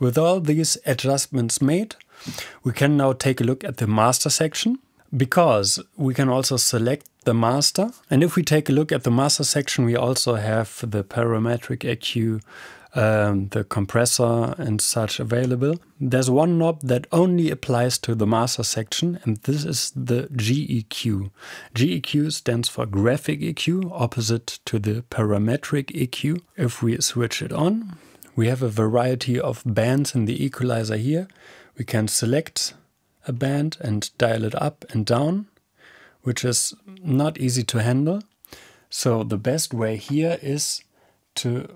With all these adjustments made, we can now take a look at the master section because we can also select the master. And if we take a look at the master section, we also have the parametric EQ, um, the compressor and such available. There's one knob that only applies to the master section, and this is the GEQ. GEQ stands for graphic EQ, opposite to the parametric EQ. If we switch it on, we have a variety of bands in the equalizer here. We can select a band and dial it up and down, which is not easy to handle. So the best way here is to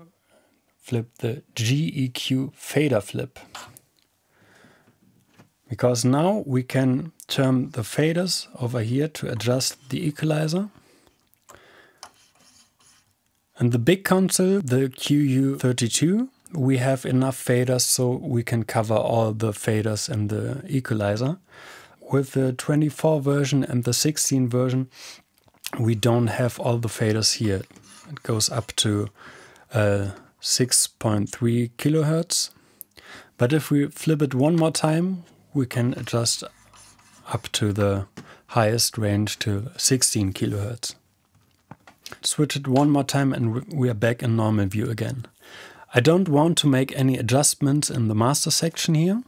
flip the GEQ fader flip. Because now we can turn the faders over here to adjust the equalizer. And the big console, the QU32, we have enough faders so we can cover all the faders in the equalizer. With the 24 version and the 16 version, we don't have all the faders here. It goes up to uh, 6.3 kilohertz. But if we flip it one more time, we can adjust up to the highest range to 16 kilohertz. Switch it one more time and we are back in normal view again. I don't want to make any adjustments in the master section here.